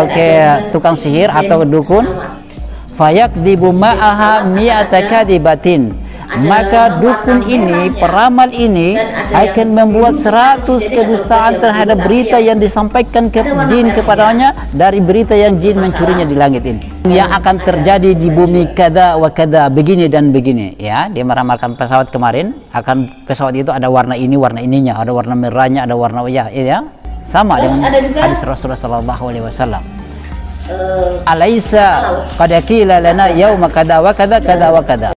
Oke, tukang sihir atau dukun fayak di aha miataka di batin, maka dukun ini, peramal ini akan membuat seratus kedustaan terhadap berita yang disampaikan ke jin kepadanya dari berita yang jin mencurinya di langit ini yang akan terjadi di bumi kada wa kada begini dan begini ya dia meramalkan pesawat kemarin akan pesawat itu ada warna ini warna ininya ada warna merahnya ada warna ya ya Sama Terus dengan juga, hadis Rasulullah Sallallahu Alaihi Wasallam. Uh, Alaisa qadakila lana yauma kada wa kada kada wa kada.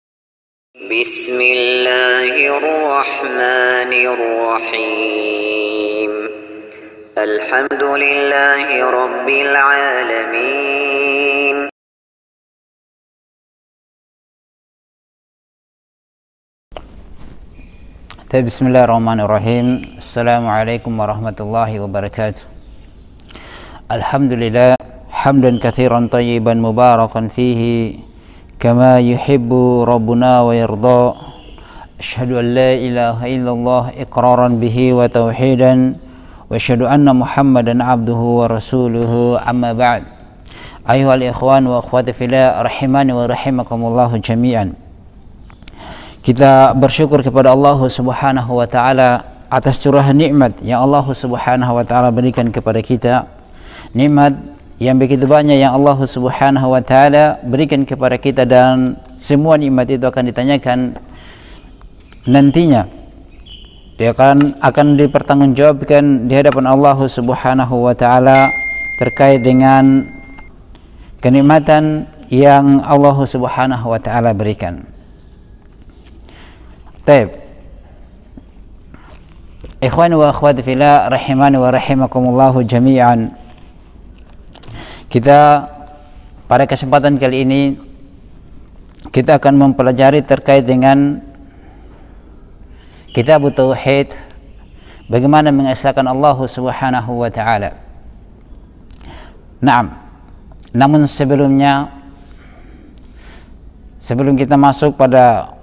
Bismillahirrahmanirrahim. Alhamdulillahi Rabbil Alamin. طيب بسم الله الرحمن الرحيم السلام عليكم ورحمة الله وبركاته الحمد لله حمدا كثيرا طيبا مباركا فيه كما يحب ربنا ويرضى أشهد أن لا إله إلا الله إقرارا به وتوحيدا وأشهد أن محمدا عبده ورسوله أما بعد أيها الإخوان وأخواتي في الله رحمني ورحمكم الله جميعا Kita bersyukur kepada Allah Subhanahu wa taala atas curahan nikmat yang Allah Subhanahu wa taala berikan kepada kita. Nikmat yang begitu banyak yang Allah Subhanahu wa taala berikan kepada kita dan semua nikmat itu akan ditanyakan nantinya. Dia akan akan dipertanggungjawabkan di hadapan Allah Subhanahu wa taala terkait dengan kenikmatan yang Allah Subhanahu wa taala berikan. طيب Ikhwan wa akhwat fila rahimani wa rahimakumullahu jami'an Kita pada kesempatan kali ini Kita akan mempelajari terkait dengan Kitab Tauhid Bagaimana mengesahkan Allah subhanahu wa ta'ala Naam Namun sebelumnya Sebelum kita masuk pada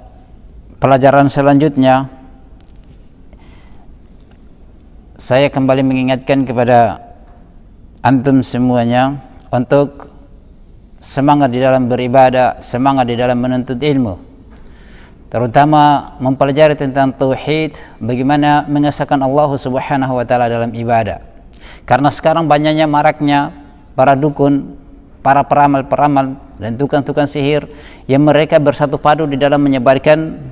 pelajaran selanjutnya saya kembali mengingatkan kepada antum semuanya untuk semangat di dalam beribadah, semangat di dalam menuntut ilmu. Terutama mempelajari tentang tauhid, bagaimana mengesahkan Allah Subhanahu wa taala dalam ibadah. Karena sekarang banyaknya maraknya para dukun, para peramal-peramal dan tukang-tukang sihir yang mereka bersatu padu di dalam menyebarkan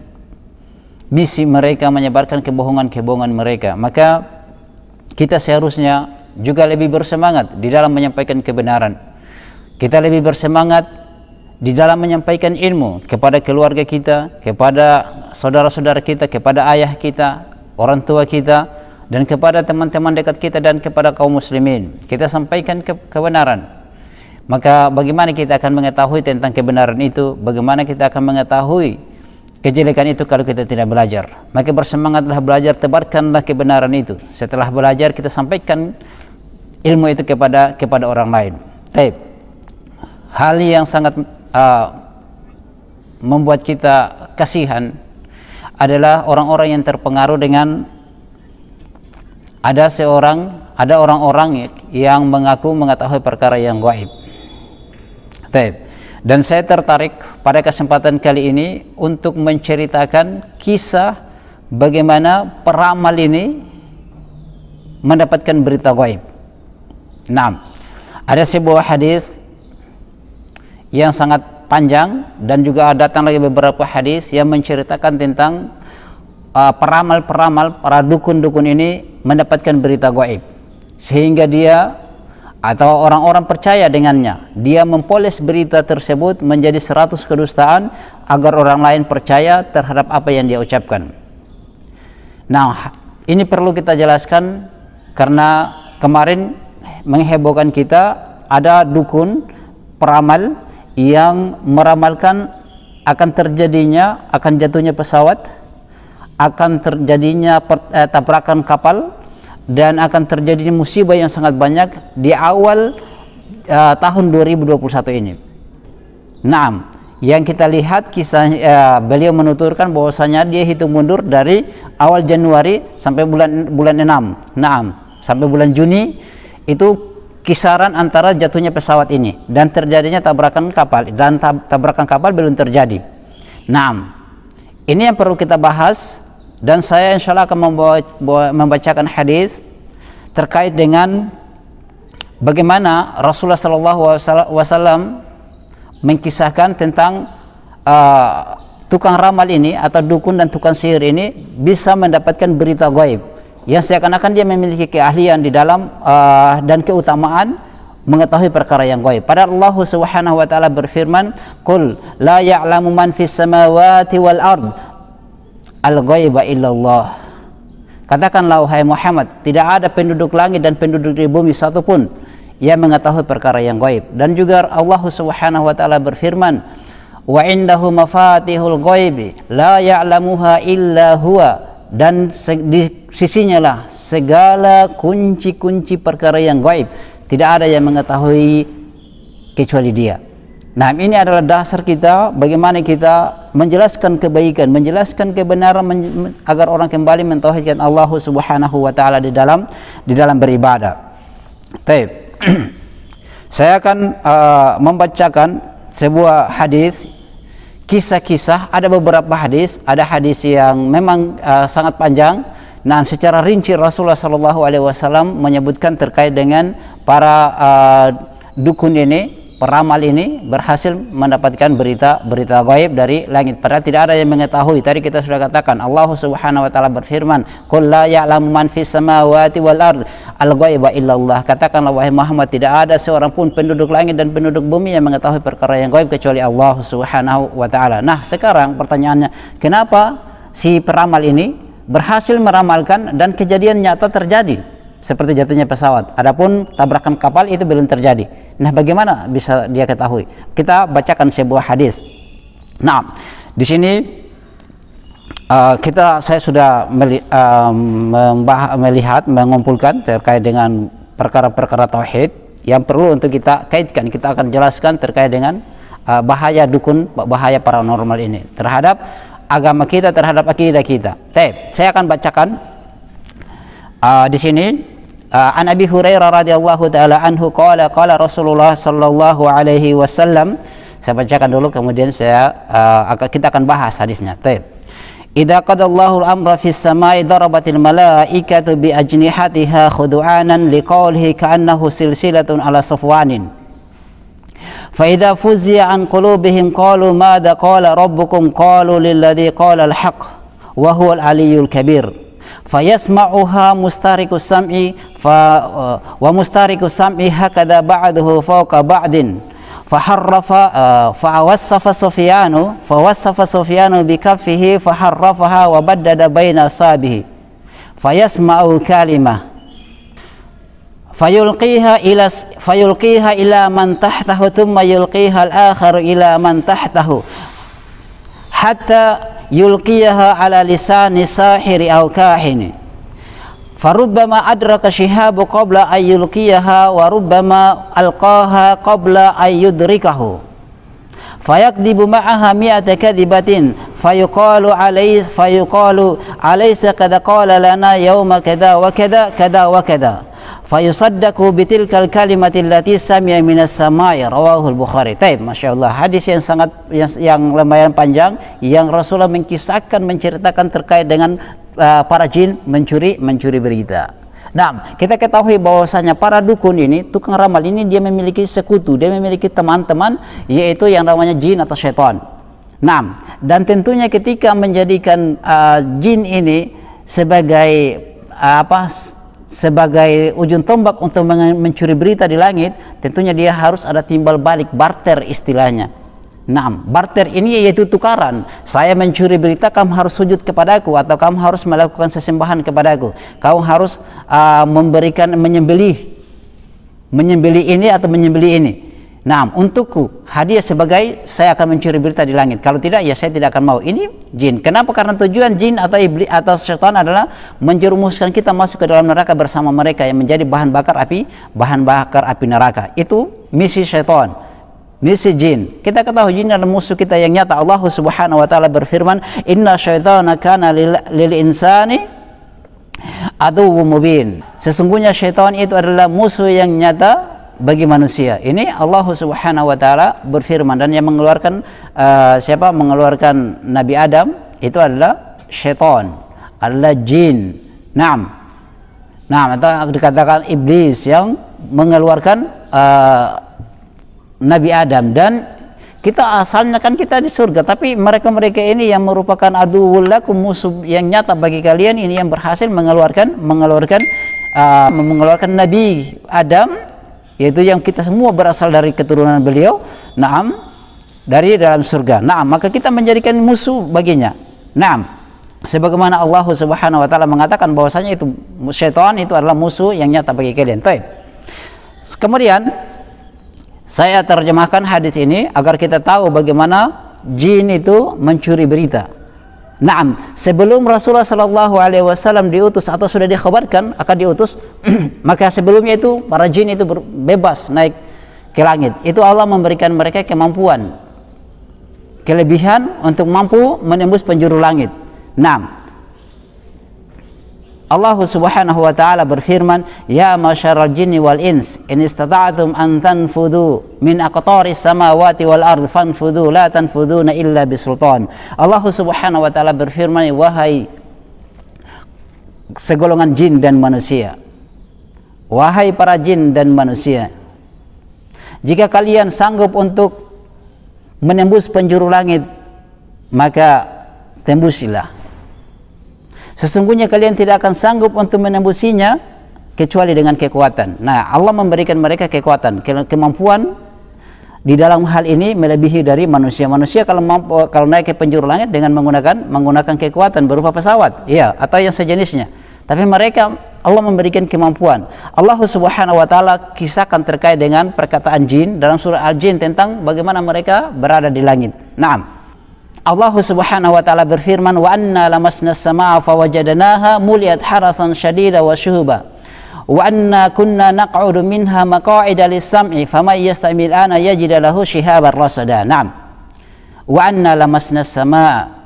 misi mereka menyebarkan kebohongan-kebohongan mereka maka kita seharusnya juga lebih bersemangat di dalam menyampaikan kebenaran kita lebih bersemangat di dalam menyampaikan ilmu kepada keluarga kita kepada saudara-saudara kita kepada ayah kita orang tua kita dan kepada teman-teman dekat kita dan kepada kaum muslimin kita sampaikan ke kebenaran maka bagaimana kita akan mengetahui tentang kebenaran itu bagaimana kita akan mengetahui Kejelekan itu kalau kita tidak belajar. Maka bersemangatlah belajar, tebarkanlah kebenaran itu. Setelah belajar kita sampaikan ilmu itu kepada kepada orang lain. Taip. Hal yang sangat uh, membuat kita kasihan adalah orang-orang yang terpengaruh dengan ada seorang, ada orang-orang yang mengaku mengetahui perkara yang gaib. Taip. Dan saya tertarik pada kesempatan kali ini untuk menceritakan kisah bagaimana peramal ini mendapatkan berita gaib. Nah, ada sebuah hadis yang sangat panjang dan juga datang lagi beberapa hadis yang menceritakan tentang uh, peramal-peramal, uh, para dukun-dukun ini mendapatkan berita gaib sehingga dia atau orang-orang percaya dengannya dia mempoles berita tersebut menjadi seratus kedustaan agar orang lain percaya terhadap apa yang dia ucapkan nah ini perlu kita jelaskan karena kemarin menghebohkan kita ada dukun peramal yang meramalkan akan terjadinya akan jatuhnya pesawat akan terjadinya eh, tabrakan kapal dan akan terjadi musibah yang sangat banyak di awal uh, tahun 2021 ini. Naam, yang kita lihat kisah uh, beliau menuturkan bahwasanya dia hitung mundur dari awal Januari sampai bulan bulan 6. Naam, sampai bulan Juni itu kisaran antara jatuhnya pesawat ini dan terjadinya tabrakan kapal dan tab tabrakan kapal belum terjadi. Naam. Ini yang perlu kita bahas dan saya insya Allah akan membacakan hadis terkait dengan bagaimana Rasulullah SAW mengkisahkan tentang uh, tukang ramal ini atau dukun dan tukang sihir ini bisa mendapatkan berita gaib yang seakan-akan dia memiliki keahlian di dalam uh, dan keutamaan mengetahui perkara yang gaib. Pada Allah Subhanahu wa taala berfirman, "Qul la ya'lamu man fis samawati wal ard al-ghaiba illallah. Katakanlah wahai Muhammad, tidak ada penduduk langit dan penduduk di bumi satupun yang mengetahui perkara yang gaib. Dan juga Allah Subhanahu wa taala berfirman, "Wa indahu mafatihul ghaibi la ya'lamuha illa huwa." Dan di sisinya lah segala kunci-kunci perkara yang gaib. Tidak ada yang mengetahui kecuali Dia. Nah, ini adalah dasar kita bagaimana kita menjelaskan kebaikan, menjelaskan kebenaran men agar orang kembali mentauhidkan Allah Subhanahu wa taala di dalam di dalam beribadah. Baik. Saya akan uh, membacakan sebuah hadis kisah-kisah ada beberapa hadis, ada hadis yang memang uh, sangat panjang. Nah, secara rinci Rasulullah Shallallahu alaihi wasallam menyebutkan terkait dengan para uh, dukun ini peramal ini berhasil mendapatkan berita-berita gaib dari langit padahal tidak ada yang mengetahui tadi kita sudah katakan Allah Subhanahu wa taala berfirman qul la ya'lamu man fis samawati wal ard al ghaiba illallah katakanlah wahai Muhammad tidak ada seorang pun penduduk langit dan penduduk bumi yang mengetahui perkara yang gaib kecuali Allah Subhanahu wa taala nah sekarang pertanyaannya kenapa si peramal ini berhasil meramalkan dan kejadian nyata terjadi seperti jatuhnya pesawat. Adapun tabrakan kapal itu belum terjadi. Nah, bagaimana bisa dia ketahui? Kita bacakan sebuah hadis. Nah, di sini uh, kita saya sudah meli, uh, membah, melihat mengumpulkan terkait dengan perkara-perkara tauhid yang perlu untuk kita kaitkan. Kita akan jelaskan terkait dengan uh, bahaya dukun, bahaya paranormal ini terhadap agama kita, terhadap akidah kita. Tapi saya akan bacakan uh, di sini عن أبي هريرة رضي الله تعالى عنه قال قال رسول الله صلى الله saya bacakan dulu kemudian saya uh, kita akan bahas hadisnya. Taib. Idza qadallahu al-amra fis samai darabatil malaikatu bi ajnihatiha khudu'anan liqawlihi ka'annahu silsilatun ala safwanin. Fa idza fuzia an qulubihim qalu madza qala rabbukum qalu lilladzi qala al-haq wa huwa al kabir. فيسمعها مسترك السمع ف آه، ومسترك السمع هكذا بعده فوق بعد فحرف آه، فوصف سفيان فوصف سفيان بكفه فحرفها وبدد بين أصابه فيسمع كلمة فيلقيها إلى فيلقيها إلى من تحته ثم يلقيها الآخر إلى من تحته حتى yulqiyaha ala lisani sahiri aw kahini farubbama adraka shihabu qabla an yulqiyaha wa rubbama alqaha qabla an yudrikahu fayakdibu ma'aha mi'ata kadhibatin fayuqalu alayhi fayuqalu alaysa qad qala lana yawma kadha wa kadha kadha fayusaddaku bitilkal kalimati allati sami'a minas samai rawahul bukhari taib masyaallah hadis yang sangat yang, yang lumayan panjang yang Rasulullah mengkisahkan menceritakan terkait dengan uh, para jin mencuri mencuri berita Nah, kita ketahui bahwasanya para dukun ini, tukang ramal ini dia memiliki sekutu, dia memiliki teman-teman yaitu yang namanya jin atau setan. Nah, dan tentunya ketika menjadikan uh, jin ini sebagai uh, apa sebagai ujung tombak untuk mencuri berita di langit, tentunya dia harus ada timbal balik barter istilahnya. Nah, barter ini yaitu tukaran. Saya mencuri berita, kamu harus sujud kepadaku atau kamu harus melakukan sesembahan kepadaku. Kamu harus uh, memberikan menyembelih. Menyembelih ini atau menyembelih ini. Nah, untukku hadiah sebagai saya akan mencuri berita di langit. Kalau tidak, ya saya tidak akan mau. Ini jin. Kenapa? Karena tujuan jin atau iblis atau setan adalah menjerumuskan kita masuk ke dalam neraka bersama mereka yang menjadi bahan bakar api, bahan bakar api neraka. Itu misi setan. Misi jin. Kita ketahui jin adalah musuh kita yang nyata. Allah Subhanahu wa taala berfirman, "Inna syaitana kana lil, lil insani aduwwum mubin." Sesungguhnya syaitan itu adalah musuh yang nyata bagi manusia. Ini Allah Subhanahu wa taala berfirman dan yang mengeluarkan uh, siapa mengeluarkan Nabi Adam itu adalah syaitan, adalah jin. Naam. Naam atau dikatakan iblis yang mengeluarkan uh, Nabi Adam dan kita asalnya kan kita di surga tapi mereka-mereka ini yang merupakan aduwullakum musuh yang nyata bagi kalian ini yang berhasil mengeluarkan mengeluarkan uh, mengeluarkan Nabi Adam yaitu yang kita semua berasal dari keturunan beliau naam dari dalam surga naam maka kita menjadikan musuh baginya naam sebagaimana Allah Subhanahu wa taala mengatakan bahwasanya itu syaitan itu adalah musuh yang nyata bagi kalian Taib. kemudian saya terjemahkan hadis ini agar kita tahu bagaimana jin itu mencuri berita Naam, sebelum Rasulullah Shallallahu Alaihi Wasallam diutus atau sudah dikhabarkan akan diutus, maka sebelumnya itu para jin itu bebas naik ke langit. Itu Allah memberikan mereka kemampuan, kelebihan untuk mampu menembus penjuru langit. Naam, Allah Subhanahu wa taala berfirman, "Ya masyaral jinni wal ins, in istata'tum an tanfudu min aqtaris samawati wal ardh fanfudu la tanfuduna illa bisultan." Allah Subhanahu wa taala berfirman, "Wahai segolongan jin dan manusia, wahai para jin dan manusia, jika kalian sanggup untuk menembus penjuru langit, maka tembusilah." Sesungguhnya kalian tidak akan sanggup untuk menembusinya kecuali dengan kekuatan. Nah, Allah memberikan mereka kekuatan, ke kemampuan di dalam hal ini melebihi dari manusia. Manusia kalau mampu, kalau naik ke penjuru langit dengan menggunakan menggunakan kekuatan berupa pesawat, ya, atau yang sejenisnya. Tapi mereka Allah memberikan kemampuan. Allah Subhanahu wa taala kisahkan terkait dengan perkataan jin dalam surah Al-Jin tentang bagaimana mereka berada di langit. Naam. Allah Subhanahu wa taala berfirman wa anna lamasna samaa fawajadnaha muliyat harasan syadida wa syuhuba wa anna kunna naq'udu minha maq'ida lis-sam'i faman yastamil ana yajid lahu shihaban rasada na'am wa anna lamasna samaa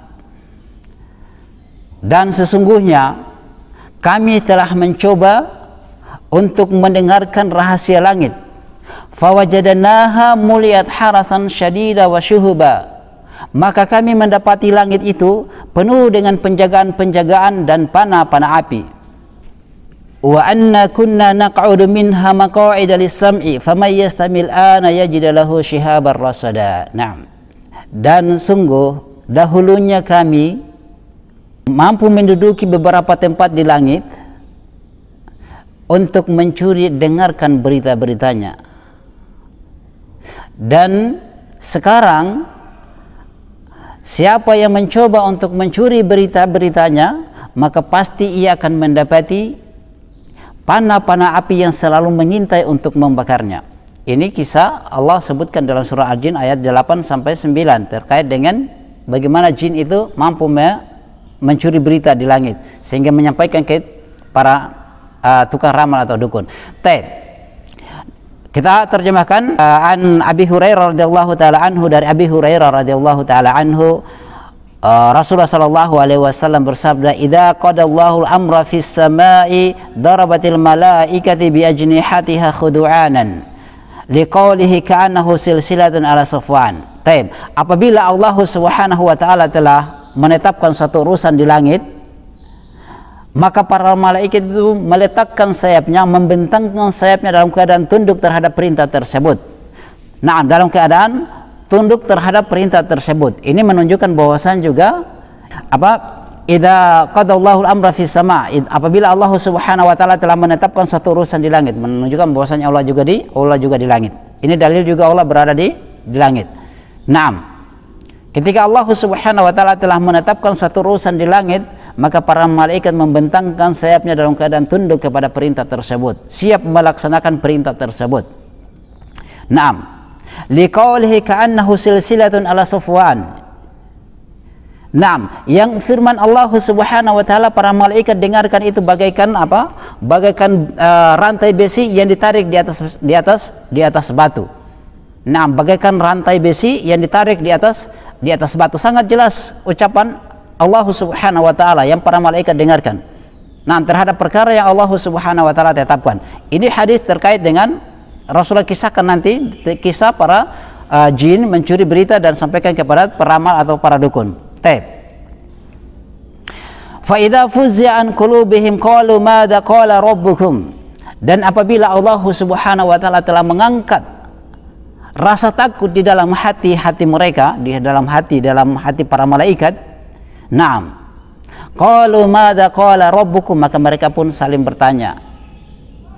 dan sesungguhnya kami telah mencoba untuk mendengarkan rahasia langit fawajadnaha muliyat harasan syadida wa syuhuba maka kami mendapati langit itu penuh dengan penjagaan-penjagaan dan panah-panah api. Wa anna kunna naq'udu minha maq'ida lis-sam'i faman yastamil ana yajid lahu shihabar rasada. Naam. Dan sungguh dahulunya kami mampu menduduki beberapa tempat di langit untuk mencuri dengarkan berita-beritanya. Dan sekarang Siapa yang mencoba untuk mencuri berita-beritanya, maka pasti ia akan mendapati panah-panah api yang selalu mengintai untuk membakarnya. Ini kisah Allah sebutkan dalam surah Al-Jin ayat 8 sampai 9 terkait dengan bagaimana jin itu mampu mencuri berita di langit sehingga menyampaikan ke para uh, tukang ramal atau dukun. Tapi Kita terjemahkan uh, an Abi Hurairah radhiyallahu taala anhu dari Abi Hurairah radhiyallahu taala anhu uh, Rasulullah sallallahu alaihi wasallam bersabda idza qadallahu al-amra fis samai darabatil malaikati bi ajnihatiha khudu'anan liqaulihi ka'annahu silsilatun ala safwan. Baik, apabila Allah Subhanahu wa taala telah menetapkan suatu urusan di langit maka para malaikat itu meletakkan sayapnya, membentangkan sayapnya dalam keadaan tunduk terhadap perintah tersebut. Nah, dalam keadaan tunduk terhadap perintah tersebut. Ini menunjukkan bahwasan juga apa? Idza qadallahu al-amra fi sama, apabila Allah Subhanahu wa taala telah menetapkan suatu urusan di langit, menunjukkan bahwasanya Allah juga di Allah juga di langit. Ini dalil juga Allah berada di di langit. Naam. Ketika Allah Subhanahu wa taala telah menetapkan suatu urusan di langit, maka para malaikat membentangkan sayapnya dalam keadaan tunduk kepada perintah tersebut siap melaksanakan perintah tersebut naam liqaulihi ka'annahu silsilatun ala safwan Naam, yang firman Allah Subhanahu wa taala para malaikat dengarkan itu bagaikan apa? Bagaikan uh, rantai besi yang ditarik di atas di atas di atas batu. Naam, bagaikan rantai besi yang ditarik di atas di atas batu. Sangat jelas ucapan Allah Subhanahu wa taala yang para malaikat dengarkan. Nah, terhadap perkara yang Allah Subhanahu wa taala tetapkan. Ini hadis terkait dengan Rasulullah kisahkan nanti kisah para uh, jin mencuri berita dan sampaikan kepada peramal atau para dukun. Taib. Fa'idha fuzya an qulubihim qalu madza Dan apabila Allah Subhanahu wa taala telah mengangkat rasa takut di dalam hati-hati mereka, di dalam hati dalam hati para malaikat, Naam. Qalu madza qala rabbukum maka mereka pun saling bertanya.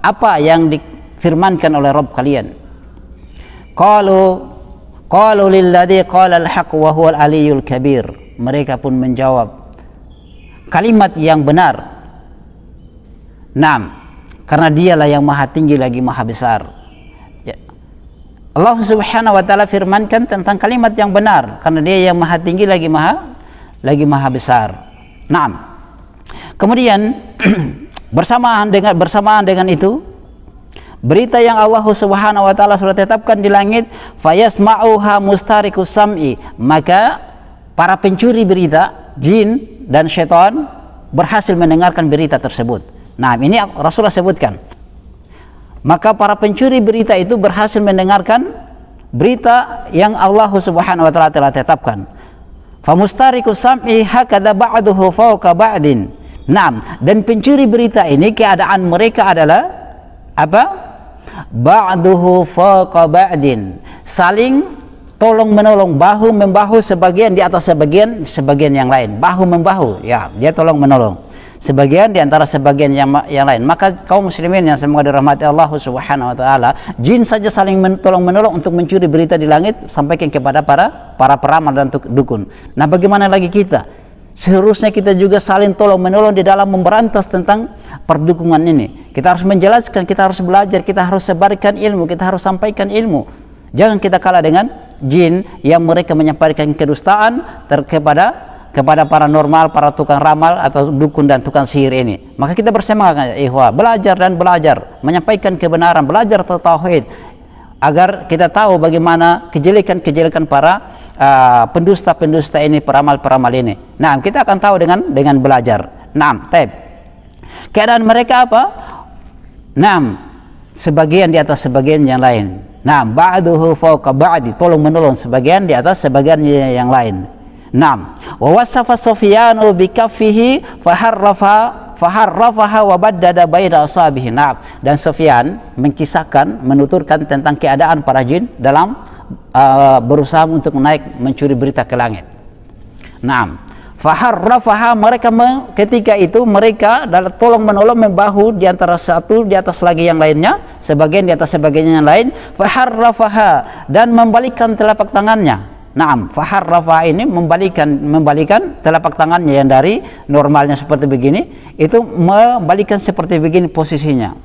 Apa yang difirmankan oleh Rabb kalian? Qalu qalu lilladzi qala al-haq wa huwa al-aliyyul kabir. Mereka pun menjawab kalimat yang benar. Naam. Karena dialah yang maha tinggi lagi maha besar. Ya. Allah Subhanahu wa taala firmankan tentang kalimat yang benar karena dia yang maha tinggi lagi maha lagi maha besar. Naam. Kemudian bersamaan dengan bersamaan dengan itu berita yang Allah Subhanahu wa taala sudah tetapkan di langit fayasma'uha mustariku sam'i maka para pencuri berita jin dan setan berhasil mendengarkan berita tersebut. Nah, ini Rasulullah sebutkan. Maka para pencuri berita itu berhasil mendengarkan berita yang Allah Subhanahu wa taala telah tetapkan famustariku sam'i hakadha ba'duhu fawqa ba'din Naam, dan pencuri berita ini keadaan mereka adalah apa? Ba'duhu fawqa ba'din. Saling tolong menolong bahu membahu sebagian di atas sebagian sebagian yang lain. Bahu membahu, ya, dia tolong menolong sebagian di antara sebagian yang, yang lain. Maka kaum muslimin yang semoga dirahmati Allah Subhanahu wa taala, jin saja saling menolong menolong untuk mencuri berita di langit sampaikan kepada para para peramal dan dukun. Nah, bagaimana lagi kita? Seharusnya kita juga saling tolong menolong di dalam memberantas tentang perdukungan ini. Kita harus menjelaskan, kita harus belajar, kita harus sebarkan ilmu, kita harus sampaikan ilmu. Jangan kita kalah dengan jin yang mereka menyampaikan kedustaan terkepada kepada para normal, para tukang ramal atau dukun dan tukang sihir ini. Maka kita bersemangat ikhwa, belajar dan belajar, menyampaikan kebenaran, belajar tauhid agar kita tahu bagaimana kejelekan-kejelekan para ah, pendusta-pendusta uh, ini, peramal-peramal ini. Nah, kita akan tahu dengan dengan belajar. Nah, tab. Keadaan mereka apa? Nah, sebagian di atas sebagian yang lain. Nah, ba'duhu fauqa ba'di, tolong menolong sebagian di atas sebagian yang lain. Naam. Wa wasafa Sufyanu bikaffihi faharrafa faharrafaha wa baddada baina asabihi. Naam. Dan Sufyan mengkisahkan menuturkan tentang keadaan para jin dalam uh, berusaha untuk naik mencuri berita ke langit. Naam. Faharrafaha mereka me, ketika itu mereka dalam tolong menolong membahu di antara satu di atas lagi yang lainnya, sebagian di atas sebagian yang lain, faharrafaha dan membalikkan telapak tangannya Naam, rafa ini membalikan membalikan telapak tangannya yang dari normalnya seperti begini itu membalikan seperti begini posisinya.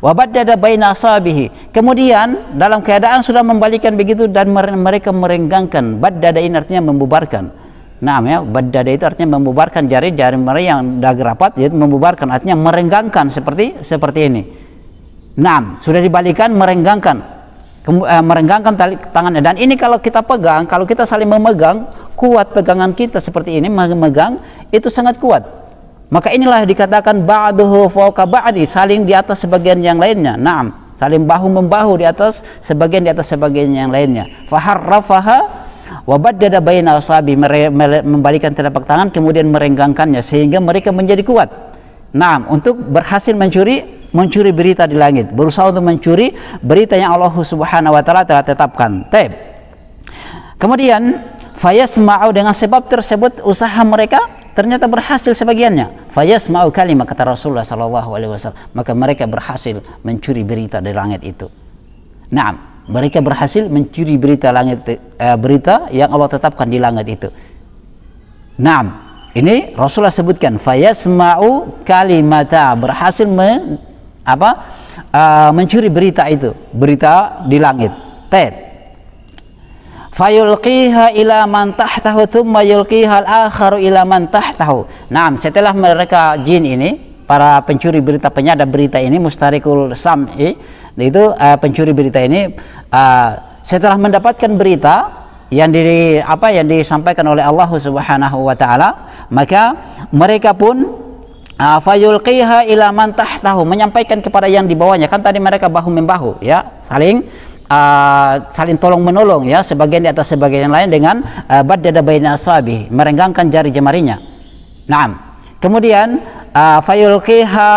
Wa baddada baina asabihi. Kemudian dalam keadaan sudah membalikan begitu dan mereka merenggangkan. Baddada ini artinya membubarkan. Naam ya, baddada itu artinya membubarkan jari-jari mereka yang dagu rapat yaitu membubarkan artinya merenggangkan seperti seperti ini. Naam, sudah dibalikan merenggangkan. Eh, merenggangkan tali tangannya dan ini kalau kita pegang kalau kita saling memegang kuat pegangan kita seperti ini memegang itu sangat kuat maka inilah dikatakan ba'duhu fawqa ba'di saling di atas sebagian yang lainnya na'am saling bahu membahu di atas sebagian di atas sebagian yang lainnya faharrafaha baddada baina asabi membalikan telapak tangan kemudian merenggangkannya sehingga mereka menjadi kuat nah untuk berhasil mencuri mencuri berita di langit, berusaha untuk mencuri berita yang Allah Subhanahu wa taala telah tetapkan. Taib. Kemudian fayasma'u dengan sebab tersebut usaha mereka ternyata berhasil sebagiannya. Fayasma'u kalimat kata Rasulullah sallallahu alaihi wasallam, maka mereka berhasil mencuri berita di langit itu. Naam, mereka berhasil mencuri berita langit eh, berita yang Allah tetapkan di langit itu. Naam, ini Rasulullah sebutkan fayasma'u kalimata berhasil men apa uh, mencuri berita itu berita di langit ten fayulqiha ila man tahtahu thumma yulqiha al-akharu ila man tahtahu nah setelah mereka jin ini para pencuri berita penyadap berita ini mustarikul sam'i itu uh, pencuri berita ini uh, setelah mendapatkan berita yang di apa yang disampaikan oleh Allah Subhanahu wa taala maka mereka pun Ah, fayulqiha ila man tahtahu menyampaikan kepada yang di bawahnya kan tadi mereka bahu membahu ya saling uh, saling tolong menolong ya sebagian di atas sebagian yang lain dengan uh, ah, badada baina asabi merenggangkan jari jemarinya naam kemudian uh, fayulqiha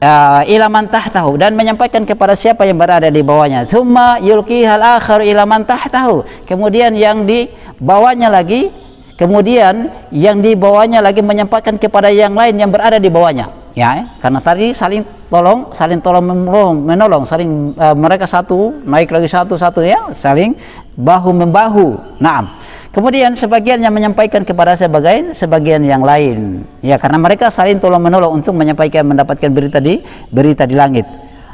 uh, ila man tahtahu dan menyampaikan kepada siapa yang berada di bawahnya thumma yulqihal akhar ila man tahtahu kemudian yang di bawahnya lagi kemudian yang di bawahnya lagi menyampaikan kepada yang lain yang berada di bawahnya ya eh? karena tadi saling tolong saling tolong menolong menolong saling uh, mereka satu naik lagi satu satu ya saling bahu membahu nah kemudian sebagian yang menyampaikan kepada sebagian sebagian yang lain ya karena mereka saling tolong menolong untuk menyampaikan mendapatkan berita di berita di langit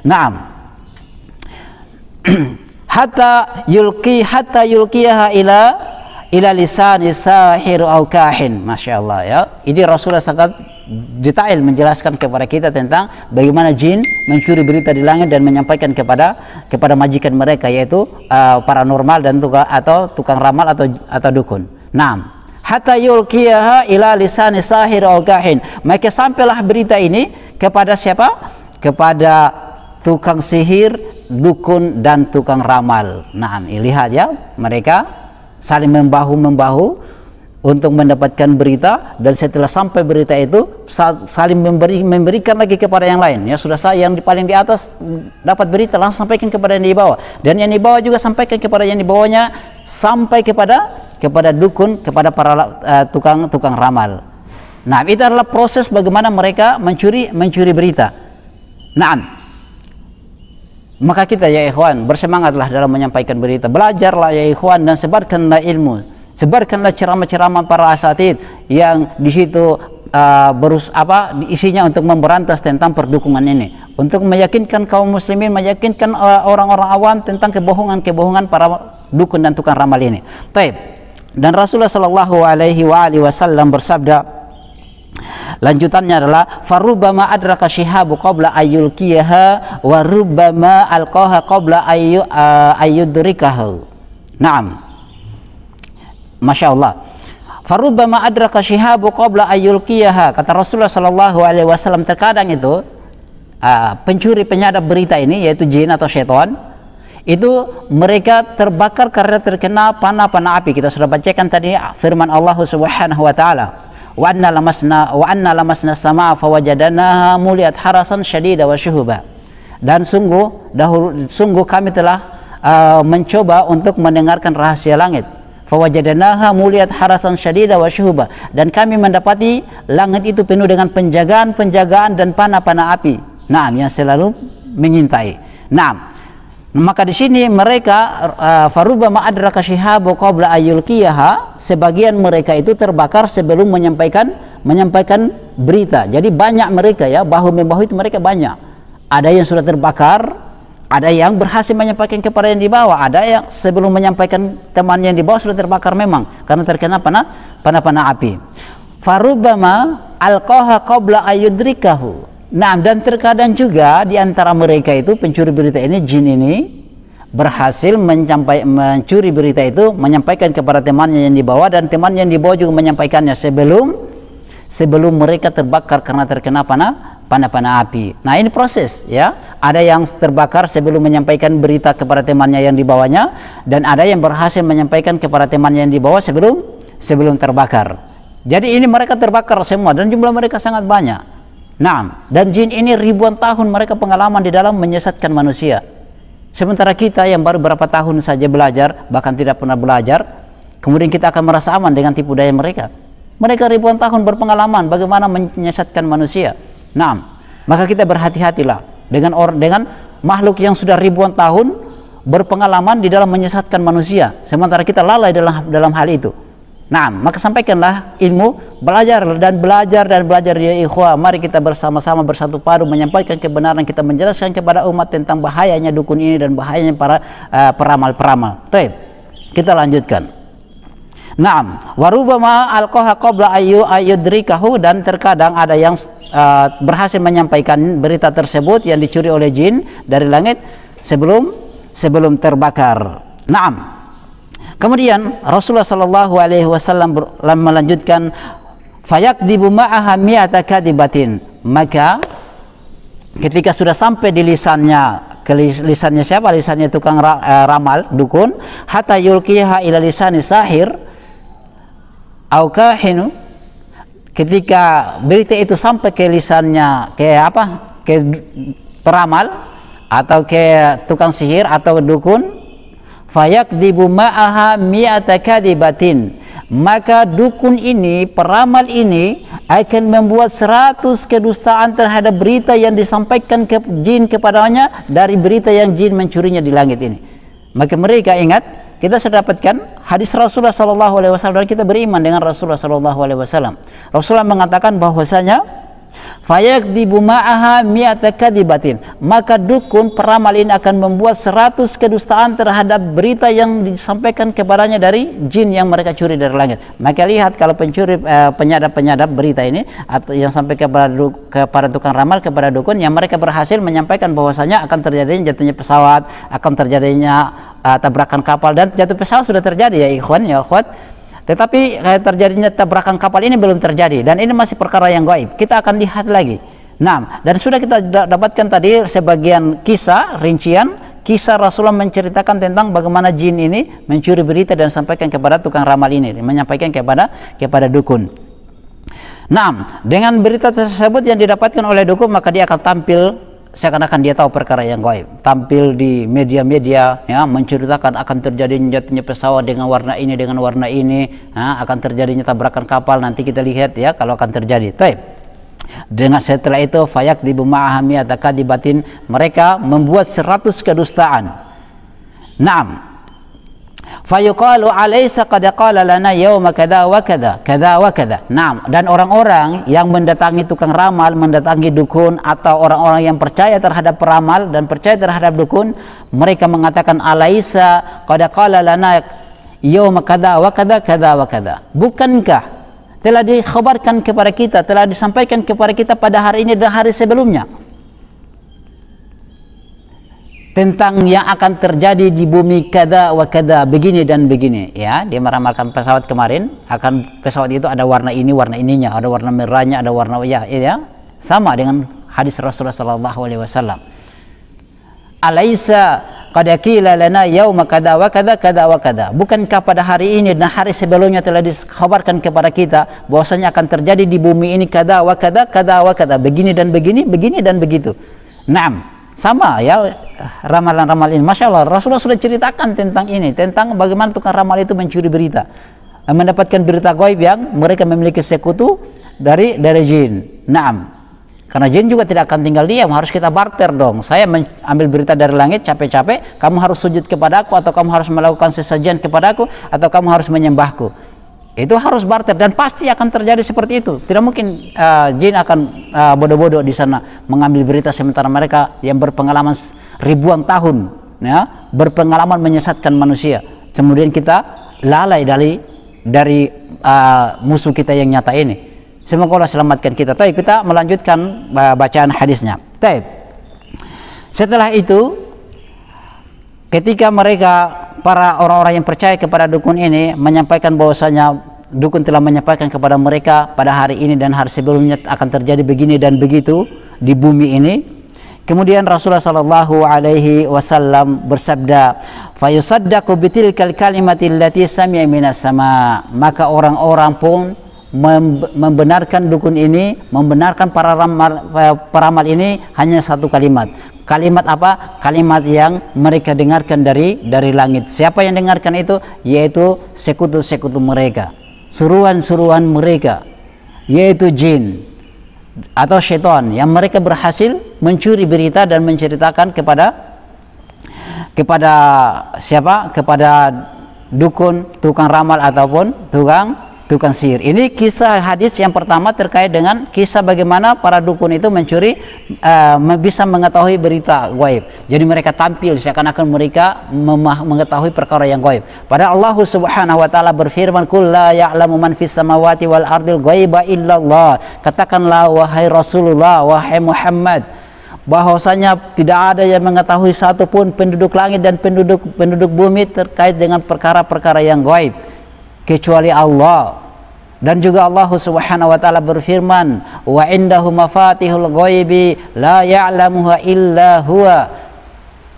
nah hatta yulki hatta yulkiyaha ila ila lisan sahir au kahin Masya Allah ya ini Rasulullah sangat detail menjelaskan kepada kita tentang bagaimana jin mencuri berita di langit dan menyampaikan kepada kepada majikan mereka yaitu uh, paranormal dan tukang atau tukang ramal atau atau dukun. enam hatta yulqiyaha ila lisan sahir au kahin. Maka sampailah berita ini kepada siapa? Kepada tukang sihir, dukun dan tukang ramal. Naam, lihat ya, mereka saling membahu-membahu untuk mendapatkan berita dan setelah sampai berita itu saling memberi memberikan lagi kepada yang lain ya sudah saya yang di paling di atas dapat berita langsung sampaikan kepada yang di bawah dan yang di bawah juga sampaikan kepada yang di bawahnya sampai kepada kepada dukun kepada para uh, tukang tukang ramal nah itu adalah proses bagaimana mereka mencuri mencuri berita nah maka kita ya ikhwan bersemangatlah dalam menyampaikan berita. Belajarlah ya ikhwan dan sebarkanlah ilmu. Sebarkanlah ceramah-ceramah para asatid yang di situ uh, berus apa isinya untuk memberantas tentang perdukungan ini, untuk meyakinkan kaum muslimin, meyakinkan uh, orang-orang awam tentang kebohongan-kebohongan para dukun dan tukang ramal ini. Taib. Dan Rasulullah Shallallahu alaihi wasallam bersabda, Lanjutannya adalah farubama adraka shihabu qabla ayul kiyaha warubama alqaha qabla ayu ayudrikahu Naam. Masya Allah. Farubama adraka shihabu qabla kiyaha Kata Rasulullah sallallahu alaihi wasallam terkadang itu uh, pencuri penyadap berita ini yaitu jin atau setan itu mereka terbakar karena terkena panah-panah api. Kita sudah bacakan tadi firman Allah Subhanahu wa taala wa anna lamasna wa anna lamasna sama fawajadanaha muliat harasan syadida wa syuhuba dan sungguh dahulu sungguh kami telah uh, mencoba untuk mendengarkan rahasia langit fawajadanaha muliat harasan syadida wa syuhuba dan kami mendapati langit itu penuh dengan penjagaan-penjagaan dan panah-panah api. Naam yang selalu menyintai. Naam. Maka di sini mereka eh, faruba ma'adraka shihabu qabla ayulqiyaha sebagian mereka itu terbakar sebelum menyampaikan menyampaikan berita. Jadi banyak mereka ya bahu membahu itu mereka banyak. Ada yang sudah terbakar, ada yang berhasil menyampaikan kepada yang di bawah, ada yang sebelum menyampaikan teman yang di bawah sudah terbakar memang karena terkena panah panah-panah api. Farubama alqaha qabla ayudrikahu Nah, dan terkadang juga di antara mereka itu pencuri berita ini jin ini berhasil mencampai, mencuri berita itu menyampaikan kepada temannya yang dibawa dan teman yang dibawa juga menyampaikannya sebelum sebelum mereka terbakar karena terkena panah panah-panah api. Nah, ini proses ya. Ada yang terbakar sebelum menyampaikan berita kepada temannya yang dibawanya dan ada yang berhasil menyampaikan kepada temannya yang dibawa sebelum sebelum terbakar. Jadi ini mereka terbakar semua dan jumlah mereka sangat banyak. Naam, dan jin ini ribuan tahun mereka pengalaman di dalam menyesatkan manusia. Sementara kita yang baru berapa tahun saja belajar, bahkan tidak pernah belajar, kemudian kita akan merasa aman dengan tipu daya mereka. Mereka ribuan tahun berpengalaman bagaimana menyesatkan manusia. Naam, maka kita berhati-hatilah dengan orang dengan makhluk yang sudah ribuan tahun berpengalaman di dalam menyesatkan manusia, sementara kita lalai dalam dalam hal itu. Nah, maka sampaikanlah ilmu, belajar dan belajar dan belajar ya ikhwah. Mari kita bersama-sama bersatu padu menyampaikan kebenaran, kita menjelaskan kepada umat tentang bahayanya dukun ini dan bahayanya para eh, peramal-peramal. Uh, Baik. Kita lanjutkan. Naam, warubama alqaha qabla ayu ayudrikahu dan terkadang ada yang uh, berhasil menyampaikan berita tersebut yang dicuri oleh jin dari langit sebelum sebelum terbakar. Naam. Kemudian Rasulullah Shallallahu Alaihi Wasallam melanjutkan fayak maka ketika sudah sampai di lisannya ke lisannya siapa lisannya tukang ra, eh, ramal dukun hatta yulkiha ila lisani sahir au kahinu ketika berita itu sampai ke lisannya ke apa ke peramal atau ke tukang sihir atau dukun Fayak fayakdhibu ma'aha mi'ata kadibatin maka dukun ini peramal ini akan membuat seratus kedustaan terhadap berita yang disampaikan ke jin kepadanya dari berita yang jin mencurinya di langit ini maka mereka ingat kita sudah dapatkan hadis Rasulullah saw dan kita beriman dengan Rasulullah saw Rasulullah mengatakan bahwasanya fayakdzibu ma'aha mi'ata batin maka dukun peramal ini akan membuat seratus kedustaan terhadap berita yang disampaikan kepadanya dari jin yang mereka curi dari langit maka lihat kalau pencuri eh, penyadap-penyadap berita ini atau yang sampai kepada kepada tukang ramal kepada dukun yang mereka berhasil menyampaikan bahwasanya akan terjadinya jatuhnya pesawat akan terjadinya eh, tabrakan kapal dan jatuh pesawat sudah terjadi ya ikhwan ya akhwat tetapi eh, terjadinya tabrakan kapal ini belum terjadi dan ini masih perkara yang gaib. Kita akan lihat lagi. Nah, dan sudah kita dapatkan tadi sebagian kisah rincian kisah Rasulullah menceritakan tentang bagaimana jin ini mencuri berita dan sampaikan kepada tukang ramal ini, menyampaikan kepada kepada dukun. Nah, dengan berita tersebut yang didapatkan oleh dukun maka dia akan tampil seakan-akan dia tahu perkara yang gaib tampil di media-media ya menceritakan akan terjadi jatuhnya pesawat dengan warna ini dengan warna ini ya, akan terjadinya tabrakan kapal nanti kita lihat ya kalau akan terjadi dengan setelah itu fayak di atau di batin mereka membuat seratus kedustaan enam. fayuqalu alaysa qad qala lana yawma kadha wa kadha kadha wa kadha nah dan orang-orang yang mendatangi tukang ramal mendatangi dukun atau orang-orang yang percaya terhadap peramal dan percaya terhadap dukun mereka mengatakan alaysa qad qala lana yawma kadha wa kadha kadha wa kadha bukankah telah dikhabarkan kepada kita telah disampaikan kepada kita pada hari ini dan hari sebelumnya tentang yang akan terjadi di bumi kada wa kada begini dan begini ya dia meramalkan pesawat kemarin akan pesawat itu ada warna ini warna ininya ada warna merahnya ada warna ya ya sama dengan hadis Rasulullah sallallahu alaihi wasallam alaisa qad qila lana yauma kada wa kada kada wa kada bukankah pada hari ini dan hari sebelumnya telah dikhabarkan kepada kita bahwasanya akan terjadi di bumi ini kada wa kada kada wa kada begini dan begini begini dan begitu Naam sama ya ramalan-ramalan ini. Masya Allah, Rasulullah sudah ceritakan tentang ini, tentang bagaimana tukang ramal itu mencuri berita, eh, mendapatkan berita goib yang mereka memiliki sekutu dari dari jin. Naam. Karena jin juga tidak akan tinggal diam, harus kita barter dong. Saya ambil berita dari langit capek-capek, kamu harus sujud kepadaku atau kamu harus melakukan sesajian kepadaku atau kamu harus menyembahku. Itu harus barter dan pasti akan terjadi seperti itu. Tidak mungkin uh, jin akan uh, bodoh-bodoh di sana mengambil berita sementara mereka yang berpengalaman ribuan tahun ya, berpengalaman menyesatkan manusia. Kemudian kita lalai dari dari uh, musuh kita yang nyata ini. Semoga Allah selamatkan kita. Tapi kita melanjutkan uh, bacaan hadisnya. Taib. Setelah itu ketika mereka para orang-orang yang percaya kepada dukun ini menyampaikan bahwasanya dukun telah menyampaikan kepada mereka pada hari ini dan hari sebelumnya akan terjadi begini dan begitu di bumi ini kemudian Rasulullah sallallahu alaihi wasallam bersabda fayusaddaqu bitilkal kalimati allati sami'a minas sama maka orang-orang pun membenarkan dukun ini, membenarkan para ramal, ini hanya satu kalimat. Kalimat apa? Kalimat yang mereka dengarkan dari dari langit. Siapa yang dengarkan itu? Yaitu sekutu-sekutu mereka seruan-seruan mereka yaitu jin atau setan yang mereka berhasil mencuri berita dan menceritakan kepada kepada siapa kepada dukun tukang ramal ataupun tukang tukang sihir. Ini kisah hadis yang pertama terkait dengan kisah bagaimana para dukun itu mencuri uh, bisa mengetahui berita gaib. Jadi mereka tampil seakan-akan mereka mengetahui perkara yang gaib. Pada Allah Subhanahu wa taala berfirman, kullu la ya'lamu man fis samawati wal ardil ghaiba illallah." Katakanlah wahai Rasulullah, wahai Muhammad, bahwasanya tidak ada yang mengetahui satupun penduduk langit dan penduduk penduduk bumi terkait dengan perkara-perkara yang gaib kecuali Allah dan juga Allah Subhanahu wa taala berfirman wa indahu mafatihul ghaibi la ya'lamuha illa huwa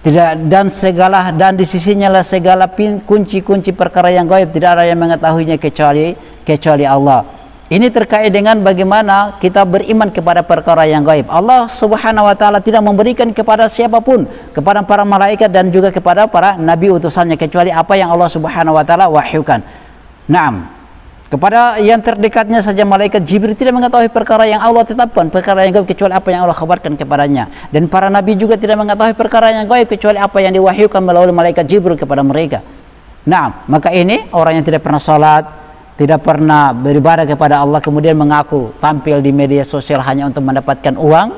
tidak dan segala dan di sisinya lah segala kunci-kunci perkara yang gaib tidak ada yang mengetahuinya kecuali kecuali Allah ini terkait dengan bagaimana kita beriman kepada perkara yang gaib Allah subhanahu wa ta'ala tidak memberikan kepada siapapun kepada para malaikat dan juga kepada para nabi utusannya kecuali apa yang Allah subhanahu wa ta'ala wahyukan Naam. Kepada yang terdekatnya saja malaikat Jibril tidak mengetahui perkara yang Allah tetapkan, perkara yang gaib kecuali apa yang Allah kabarkan kepadanya. Dan para nabi juga tidak mengetahui perkara yang gaib kecuali apa yang diwahyukan melalui malaikat Jibril kepada mereka. Nah, maka ini orang yang tidak pernah salat, tidak pernah beribadah kepada Allah kemudian mengaku tampil di media sosial hanya untuk mendapatkan uang,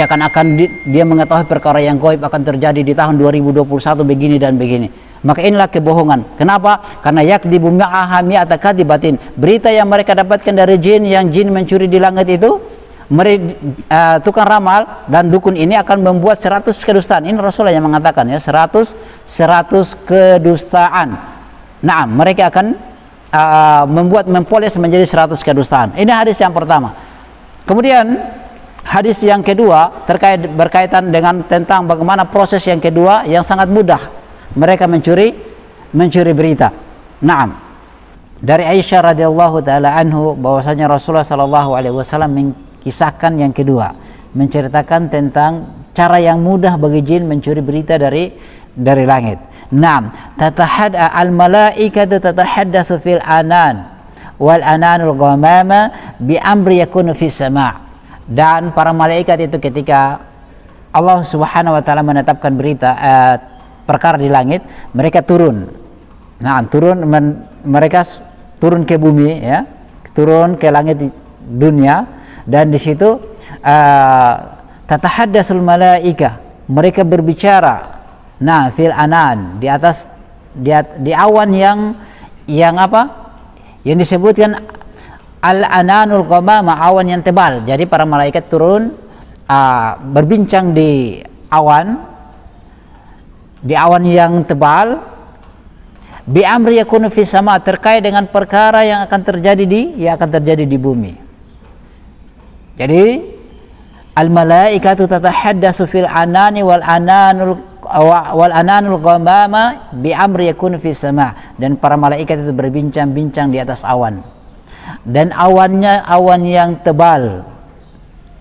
seakan-akan dia mengetahui perkara yang gaib akan terjadi di tahun 2021 begini dan begini maka inilah kebohongan. Kenapa? Karena yak yakdibu atau mi'ata batin Berita yang mereka dapatkan dari jin yang jin mencuri di langit itu uh, tukang ramal dan dukun ini akan membuat seratus kedustaan. Ini Rasulullah yang mengatakan ya, seratus seratus kedustaan. Nah, mereka akan uh, membuat mempoles menjadi seratus kedustaan. Ini hadis yang pertama. Kemudian hadis yang kedua terkait berkaitan dengan tentang bagaimana proses yang kedua yang sangat mudah mereka mencuri mencuri berita. Naam. Dari Aisyah radhiyallahu taala anhu bahwasanya Rasulullah sallallahu alaihi wasallam mengkisahkan yang kedua, menceritakan tentang cara yang mudah bagi jin mencuri berita dari dari langit. Naam, tatahadda al malaikatu tatahaddatsu fil anan wal ananul ghamama bi amri yakunu fis sama'. Dan para malaikat itu ketika Allah Subhanahu wa taala menetapkan berita uh, perkara di langit mereka turun nah turun men, mereka turun ke bumi ya turun ke langit dunia dan di situ uh, tatahaddatsul malaika mereka berbicara nah fil anan di atas di, di awan yang yang apa yang disebutkan al ananul qamama awan yang tebal jadi para malaikat turun uh, berbincang di awan di awan yang tebal bi amri yakunu fi sama terkait dengan perkara yang akan terjadi di yang akan terjadi di bumi. Jadi al malaikatu tatahaddatsu fil anani wal ananul wal ananul ghamama bi amri yakunu fi sama dan para malaikat itu berbincang-bincang di atas awan. Dan awannya awan yang tebal.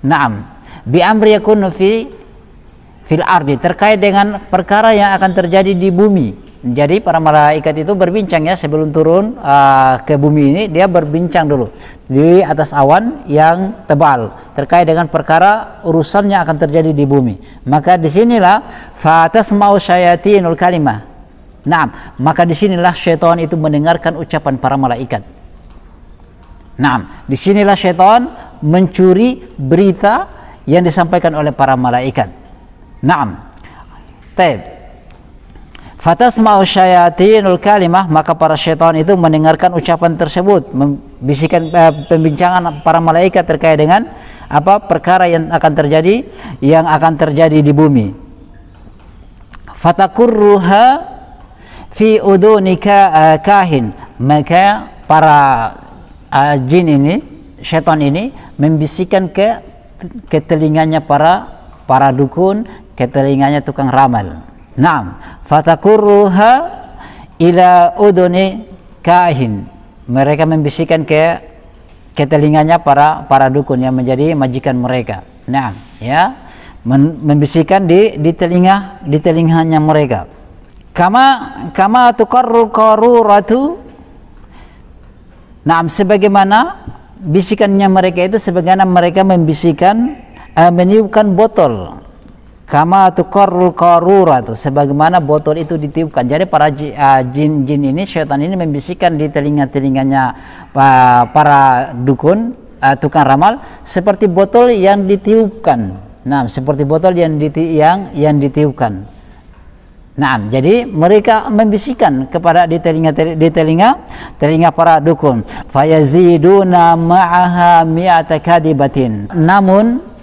Naam. Bi amri yakunu fi fil ardi terkait dengan perkara yang akan terjadi di bumi. Jadi para malaikat itu berbincang ya sebelum turun uh, ke bumi ini dia berbincang dulu di atas awan yang tebal terkait dengan perkara urusan yang akan terjadi di bumi. Maka disinilah fatas mau syaitinul kalimah. Nah, maka disinilah syaitan itu mendengarkan ucapan para malaikat. Nah, disinilah syaitan mencuri berita yang disampaikan oleh para malaikat. Naam. Taib. Fatasma'u syayatinul kalimah maka para syaitan itu mendengarkan ucapan tersebut membisikan eh, pembincangan para malaikat terkait dengan apa perkara yang akan terjadi yang akan terjadi di bumi fatakurruha fi udunika uh, kahin maka para uh, jin ini syaitan ini membisikkan ke ke telinganya para para dukun ke telinganya tukang ramal. Naam, fatakurruha ila uduni kahin. Mereka membisikkan ke ke telinganya para para dukun yang menjadi majikan mereka. Naam, ya. membisikkan di di telinga di telinganya mereka. Kama kama tuqarrul qaruratu Naam sebagaimana bisikannya mereka itu sebagaimana mereka membisikkan uh, meniupkan botol kama tukarul karura tuh sebagaimana botol itu ditiupkan. Jadi para jin-jin ah, uh, ini syaitan ini membisikkan di telinga-telinganya uh, para dukun uh, tukang ramal seperti botol yang ditiupkan. Nah, seperti botol yang diti yang yang ditiupkan. Nah, jadi mereka membisikkan kepada di telinga di telinga telinga para dukun. Fayaziduna ma'aha mi'ata kadibatin. Namun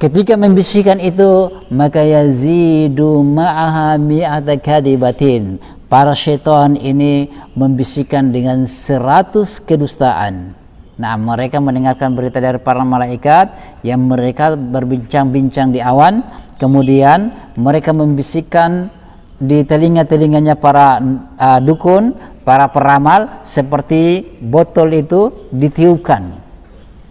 ketika membisikkan itu maka yazidu ma'aha mi'ata kadibatin para syaitan ini membisikkan dengan seratus kedustaan nah mereka mendengarkan berita dari para malaikat yang mereka berbincang-bincang di awan kemudian mereka membisikkan di telinga-telinganya para uh, dukun para peramal seperti botol itu ditiupkan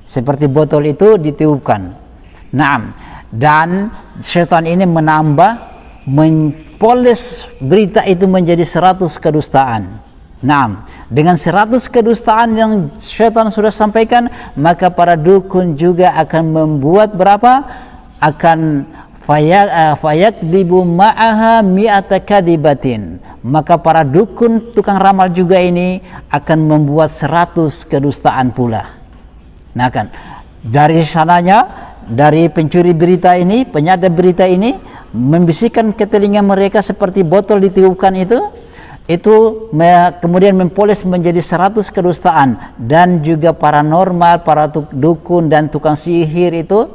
seperti botol itu ditiupkan Naam. Dan setan ini menambah mempoles berita itu menjadi seratus kedustaan. Nah, dengan seratus kedustaan yang setan sudah sampaikan, maka para dukun juga akan membuat berapa? Akan fayak eh, fayak dibu ma'aha mi'ata kadibatin. Maka para dukun tukang ramal juga ini akan membuat seratus kedustaan pula. Nah kan, dari sananya dari pencuri berita ini, penyadap berita ini membisikkan ke telinga mereka seperti botol ditiupkan itu itu kemudian mempolis menjadi seratus kedustaan dan juga paranormal, para dukun dan tukang sihir itu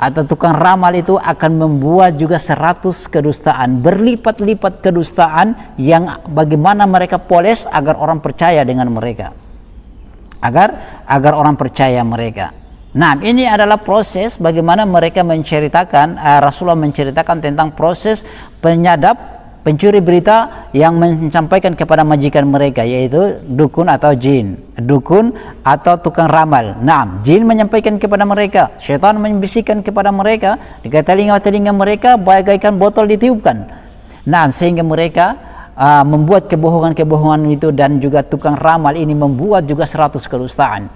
atau tukang ramal itu akan membuat juga seratus kedustaan, berlipat-lipat kedustaan yang bagaimana mereka poles agar orang percaya dengan mereka. Agar agar orang percaya mereka. Nah, ini adalah proses bagaimana mereka menceritakan uh, Rasulullah menceritakan tentang proses penyadap pencuri berita yang menyampaikan kepada majikan mereka yaitu dukun atau jin dukun atau tukang ramal nah jin menyampaikan kepada mereka syaitan membisikkan kepada mereka di telinga-telinga mereka bagaikan botol ditiupkan nah sehingga mereka uh, membuat kebohongan-kebohongan itu dan juga tukang ramal ini membuat juga seratus kedustaan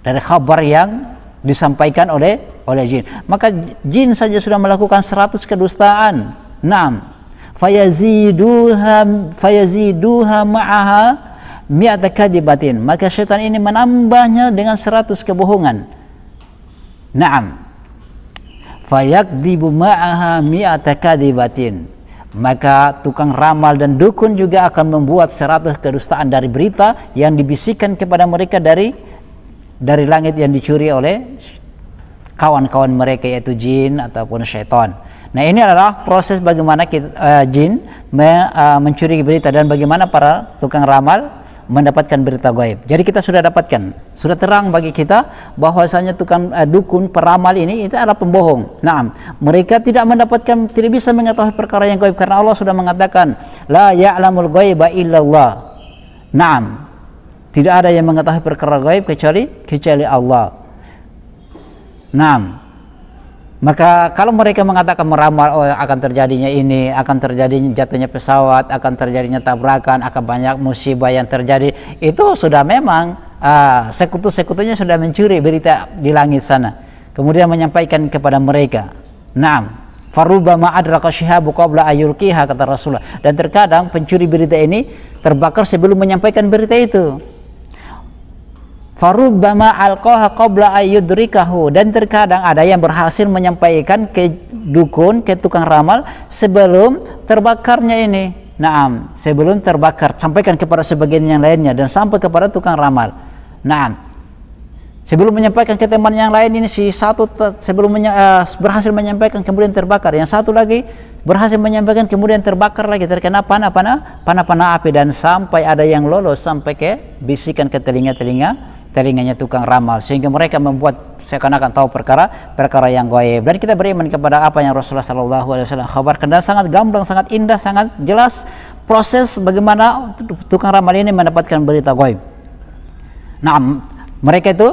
dari kabar yang disampaikan oleh oleh jin. Maka jin saja sudah melakukan 100 kedustaan. 6. Fayaziduha fayaziduha ma'aha mi'ata Maka syaitan ini menambahnya dengan 100 kebohongan. Naam. Fayakdibu ma'aha mi'ata kadibatin. Maka tukang ramal dan dukun juga akan membuat 100 kedustaan dari berita yang dibisikkan kepada mereka dari dari langit yang dicuri oleh kawan-kawan mereka yaitu jin ataupun syaitan. Nah ini adalah proses bagaimana kita, uh, eh, jin me, uh, mencuri berita dan bagaimana para tukang ramal mendapatkan berita gaib. Jadi kita sudah dapatkan, sudah terang bagi kita bahwasanya tukang uh, dukun peramal ini itu adalah pembohong. Nah, mereka tidak mendapatkan tidak bisa mengetahui perkara yang gaib karena Allah sudah mengatakan la ya'lamul ghaiba illallah. Naam, tidak ada yang mengetahui perkara gaib kecuali kecuali Allah. Naam. Maka kalau mereka mengatakan meramal oh, akan terjadinya ini, akan terjadinya jatuhnya pesawat, akan terjadinya tabrakan, akan banyak musibah yang terjadi, itu sudah memang uh, sekutu-sekutunya sudah mencuri berita di langit sana. Kemudian menyampaikan kepada mereka. Naam. Farubama adraka syihabu qabla ayulkiha kata Rasulullah. Dan terkadang pencuri berita ini terbakar sebelum menyampaikan berita itu. Farubbama alqaha qabla ayyudrikahu dan terkadang ada yang berhasil menyampaikan ke dukun, ke tukang ramal sebelum terbakarnya ini. Naam, sebelum terbakar sampaikan kepada sebagian yang lainnya dan sampai kepada tukang ramal. Naam. Sebelum menyampaikan ke teman yang lain ini si satu sebelum menya, uh, berhasil menyampaikan kemudian terbakar, yang satu lagi berhasil menyampaikan kemudian terbakar lagi terkena panah-panah panah-panah api dan sampai ada yang lolos sampai ke bisikan ke telinga-telinga telinganya tukang ramal sehingga mereka membuat seakan-akan tahu perkara perkara yang gaib dan kita beriman kepada apa yang Rasulullah Shallallahu Alaihi Wasallam khabarkan dan sangat gamblang sangat indah sangat jelas proses bagaimana tukang ramal ini mendapatkan berita gaib nah mereka itu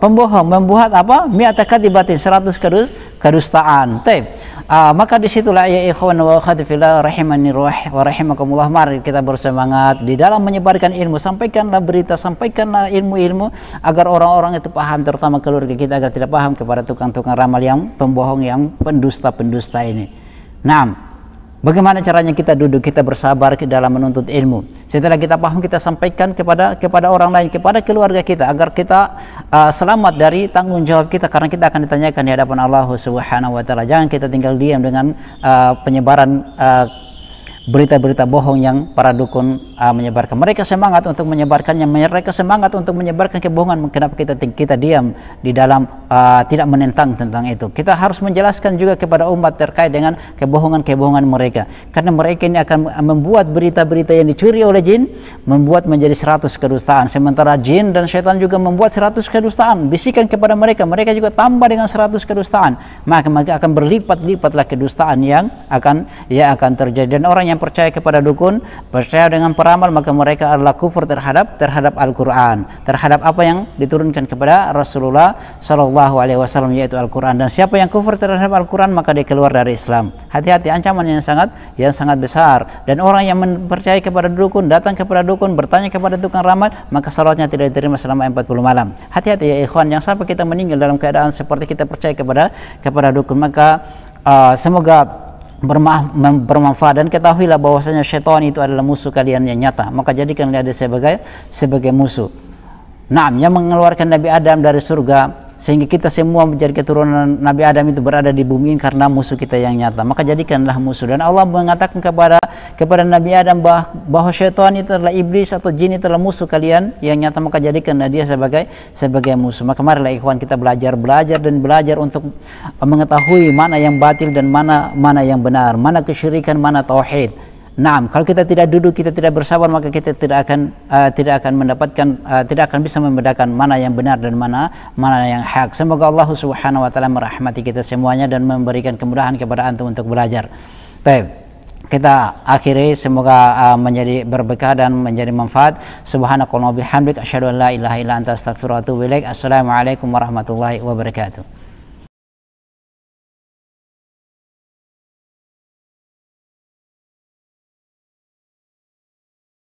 pembohong membuat apa mi'ata dibatin 100 kerus-kerustaan. Tapi Uh, maka disitulah ya ikhwan wa khatifillah rahimani rahimani wa rahimakumullah mari kita bersemangat di dalam menyebarkan ilmu sampaikanlah berita sampaikanlah ilmu-ilmu agar orang-orang itu paham terutama keluarga kita agar tidak paham kepada tukang-tukang ramal yang pembohong yang pendusta-pendusta ini. nah Bagaimana caranya kita duduk, kita bersabar ke dalam menuntut ilmu. Setelah kita paham, kita sampaikan kepada kepada orang lain, kepada keluarga kita agar kita uh, selamat dari tanggung jawab kita karena kita akan ditanyakan di hadapan Allah Subhanahu wa taala. Jangan kita tinggal diam dengan uh, penyebaran uh, berita-berita bohong yang para dukun uh, menyebarkan. Mereka semangat untuk menyebarkannya, mereka semangat untuk menyebarkan kebohongan. Kenapa kita kita diam di dalam uh, tidak menentang tentang itu? Kita harus menjelaskan juga kepada umat terkait dengan kebohongan-kebohongan mereka. Karena mereka ini akan membuat berita-berita yang dicuri oleh jin membuat menjadi seratus kedustaan. Sementara jin dan setan juga membuat seratus kedustaan. Bisikan kepada mereka, mereka juga tambah dengan seratus kedustaan. Maka maka akan berlipat-lipatlah kedustaan yang akan ya akan terjadi dan orang yang yang percaya kepada dukun, percaya dengan peramal maka mereka adalah kufur terhadap terhadap Al-Qur'an, terhadap apa yang diturunkan kepada Rasulullah Shallallahu alaihi wasallam yaitu Al-Qur'an dan siapa yang kufur terhadap Al-Qur'an maka dia keluar dari Islam. Hati-hati ancaman yang sangat yang sangat besar dan orang yang percaya kepada dukun, datang kepada dukun, bertanya kepada tukang ramal maka salatnya tidak diterima selama 40 malam. Hati-hati ya ikhwan yang sampai kita meninggal dalam keadaan seperti kita percaya kepada kepada dukun maka uh, semoga bermanfaat dan ketahuilah bahwasanya syaitan itu adalah musuh kalian yang nyata maka jadikan dia sebagai sebagai musuh. Nah, yang mengeluarkan Nabi Adam dari surga sehingga kita semua menjadi keturunan Nabi Adam itu berada di bumi ini karena musuh kita yang nyata maka jadikanlah musuh dan Allah mengatakan kepada kepada Nabi Adam bahwa, bahwa syaitan itu adalah iblis atau jin itu adalah musuh kalian yang nyata maka jadikanlah dia sebagai sebagai musuh maka marilah ikhwan kita belajar belajar dan belajar untuk mengetahui mana yang batil dan mana mana yang benar mana kesyirikan mana tauhid Nah, kalau kita tidak duduk, kita tidak bersabar, maka kita tidak akan uh, tidak akan mendapatkan uh, tidak akan bisa membedakan mana yang benar dan mana mana yang hak. Semoga Allah Subhanahu wa taala merahmati kita semuanya dan memberikan kemudahan kepada antum untuk belajar. Baik. Kita akhiri semoga uh, menjadi berbekah dan menjadi manfaat. Subhanakallahumma bihamdik asyhadu an la ilaha illa anta astaghfiruka wa atubu ilaik. Assalamualaikum warahmatullahi wabarakatuh.